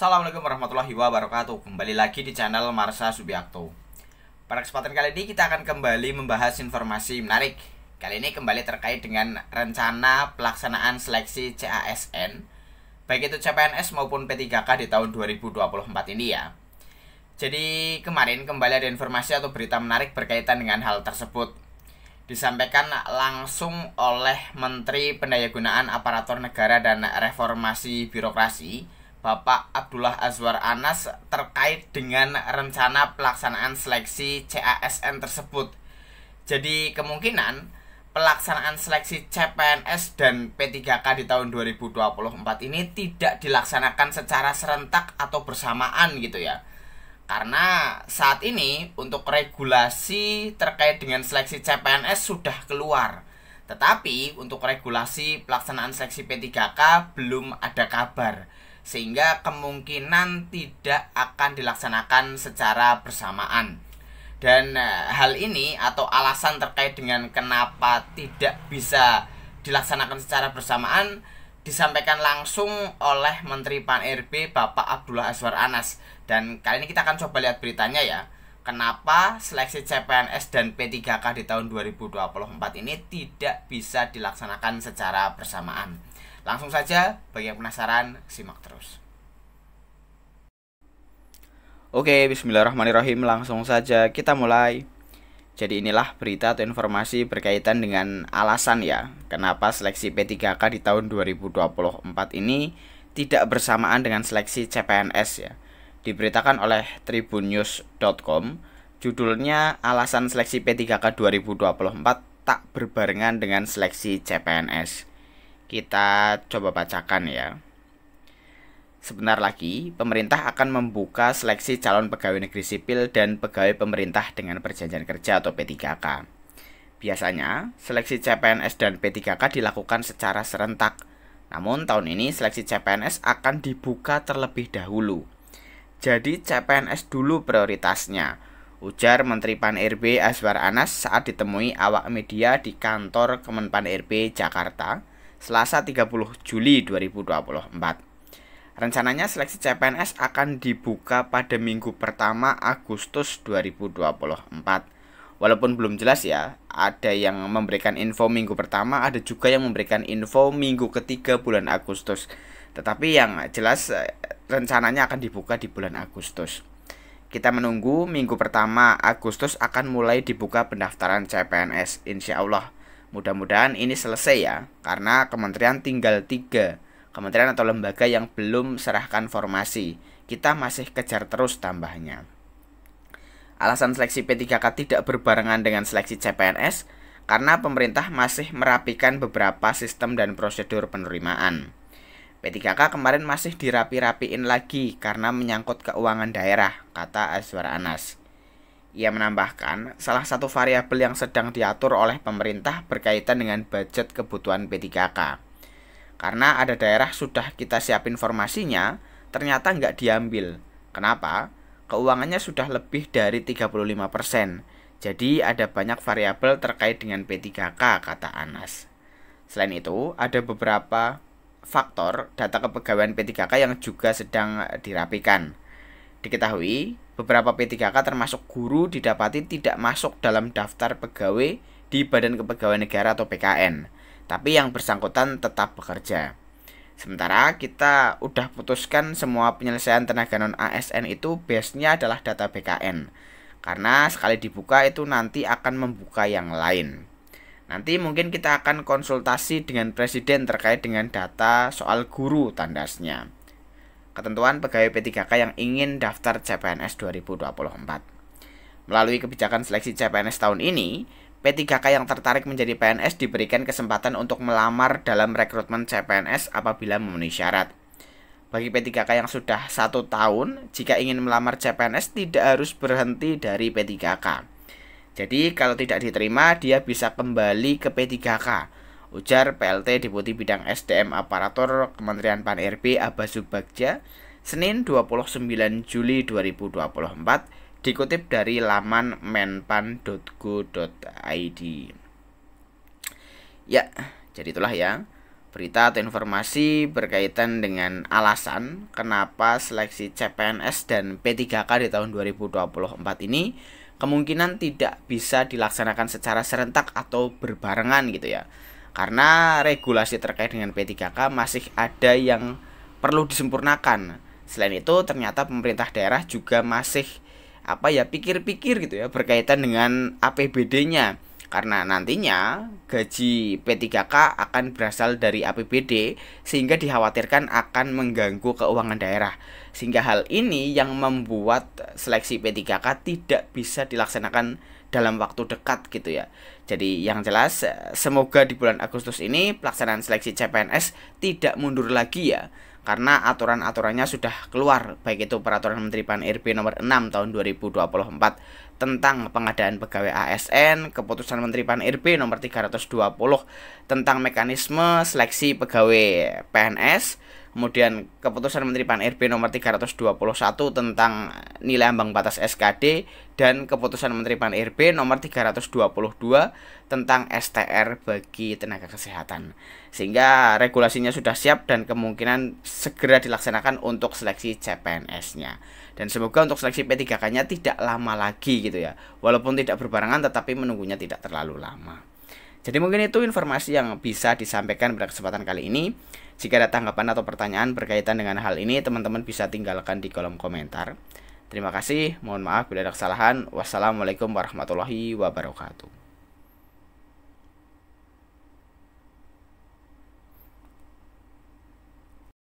Assalamualaikum warahmatullahi wabarakatuh Kembali lagi di channel Marsa Subiakto Pada kesempatan kali ini kita akan kembali membahas informasi menarik Kali ini kembali terkait dengan rencana pelaksanaan seleksi CASN Baik itu CPNS maupun P3K di tahun 2024 ini ya Jadi kemarin kembali ada informasi atau berita menarik berkaitan dengan hal tersebut disampaikan langsung oleh Menteri Pendayagunaan Aparatur Negara dan Reformasi Birokrasi Bapak Abdullah Azwar Anas terkait dengan rencana pelaksanaan seleksi CASN tersebut. Jadi kemungkinan pelaksanaan seleksi CPNS dan P3K di tahun 2024 ini tidak dilaksanakan secara serentak atau bersamaan gitu ya. Karena saat ini untuk regulasi terkait dengan seleksi CPNS sudah keluar. Tetapi untuk regulasi pelaksanaan seleksi P3K belum ada kabar sehingga kemungkinan tidak akan dilaksanakan secara bersamaan. Dan eh, hal ini atau alasan terkait dengan kenapa tidak bisa dilaksanakan secara bersamaan disampaikan langsung oleh Menteri Pan RB Bapak Abdullah Aswar Anas. Dan kali ini kita akan coba lihat beritanya ya. Kenapa seleksi CPNS dan P3K di tahun 2024 ini tidak bisa dilaksanakan secara bersamaan? Langsung saja, bagi yang penasaran, simak terus. Oke, bismillahirrahmanirrahim. Langsung saja kita mulai. Jadi inilah berita atau informasi berkaitan dengan alasan ya Kenapa seleksi P3K di tahun 2024 ini tidak bersamaan dengan seleksi CPNS ya Diberitakan oleh tribunnews.com Judulnya alasan seleksi P3K 2024 tak berbarengan dengan seleksi CPNS kita coba bacakan ya. Sebentar lagi, pemerintah akan membuka seleksi calon pegawai negeri sipil dan pegawai pemerintah dengan perjanjian kerja atau P3K. Biasanya, seleksi CPNS dan P3K dilakukan secara serentak. Namun, tahun ini seleksi CPNS akan dibuka terlebih dahulu. Jadi, CPNS dulu prioritasnya, ujar Menteri Pan-RB Aswar Anas saat ditemui awak media di kantor Kemenpan RB Jakarta Selasa 30 Juli 2024. Rencananya seleksi CPNS akan dibuka pada minggu pertama Agustus 2024 walaupun belum jelas ya ada yang memberikan info minggu pertama ada juga yang memberikan info minggu ketiga bulan Agustus tetapi yang jelas eh, rencananya akan dibuka di bulan Agustus kita menunggu minggu pertama Agustus akan mulai dibuka pendaftaran CPNS insya Allah Mudah-mudahan ini selesai ya, karena kementerian tinggal tiga kementerian atau lembaga yang belum serahkan formasi. Kita masih kejar terus tambahnya. Alasan seleksi P3K tidak berbarengan dengan seleksi CPNS karena pemerintah masih merapikan beberapa sistem dan prosedur penerimaan. P3K kemarin masih dirapi-rapiin lagi karena menyangkut keuangan daerah, kata Azwar Anas. Ia menambahkan, salah satu variabel yang sedang diatur oleh pemerintah berkaitan dengan budget kebutuhan P3K. Karena ada daerah sudah kita siap informasinya, ternyata nggak diambil. Kenapa? Keuangannya sudah lebih dari 35%. Jadi ada banyak variabel terkait dengan P3K, kata Anas. Selain itu, ada beberapa faktor data kepegawaian P3K yang juga sedang dirapikan. Diketahui, Beberapa P3K termasuk guru didapati tidak masuk dalam daftar pegawai di Badan Kepegawaian Negara atau BKN, tapi yang bersangkutan tetap bekerja. Sementara kita udah putuskan semua penyelesaian tenaga non ASN itu base-nya adalah data BKN. Karena sekali dibuka itu nanti akan membuka yang lain. Nanti mungkin kita akan konsultasi dengan presiden terkait dengan data soal guru tandasnya ketentuan pegawai P3K yang ingin daftar CPNS 2024. Melalui kebijakan seleksi CPNS tahun ini, P3K yang tertarik menjadi PNS diberikan kesempatan untuk melamar dalam rekrutmen CPNS apabila memenuhi syarat. Bagi P3K yang sudah satu tahun, jika ingin melamar CPNS tidak harus berhenti dari P3K. Jadi kalau tidak diterima, dia bisa kembali ke P3K ujar PLT Deputi Bidang SDM Aparatur Kementerian Pan-RB Abbas Bagja, Senin 29 Juli 2024 dikutip dari laman menpan.go.id Ya, jadi itulah ya berita atau informasi berkaitan dengan alasan kenapa seleksi CPNS dan P3K di tahun 2024 ini kemungkinan tidak bisa dilaksanakan secara serentak atau berbarengan gitu ya karena regulasi terkait dengan P3K masih ada yang perlu disempurnakan. Selain itu ternyata pemerintah daerah juga masih apa ya pikir-pikir gitu ya berkaitan dengan APBD-nya karena nantinya gaji P3K akan berasal dari APBD sehingga dikhawatirkan akan mengganggu keuangan daerah. Sehingga hal ini yang membuat seleksi P3K tidak bisa dilaksanakan dalam waktu dekat gitu ya. Jadi yang jelas eh, semoga di bulan Agustus ini pelaksanaan seleksi CPNS tidak mundur lagi ya karena aturan-aturannya sudah keluar baik itu peraturan Menteri Pan RB nomor 6 tahun 2024 tentang pengadaan pegawai ASN, keputusan Menteri Pan RB nomor 320 tentang mekanisme seleksi pegawai PNS, kemudian keputusan Menteri Pan RB nomor 321 tentang nilai ambang batas SKD dan keputusan Menteri Pan RB nomor 322 tentang STR bagi tenaga kesehatan. Sehingga regulasinya sudah siap dan kemungkinan segera dilaksanakan untuk seleksi CPNS-nya. Dan semoga untuk seleksi P3K-nya tidak lama lagi gitu ya. Walaupun tidak berbarengan tetapi menunggunya tidak terlalu lama. Jadi mungkin itu informasi yang bisa disampaikan pada kesempatan kali ini. Jika ada tanggapan atau pertanyaan berkaitan dengan hal ini, teman-teman bisa tinggalkan di kolom komentar. Terima kasih, mohon maaf bila ada kesalahan. Wassalamualaikum warahmatullahi wabarakatuh.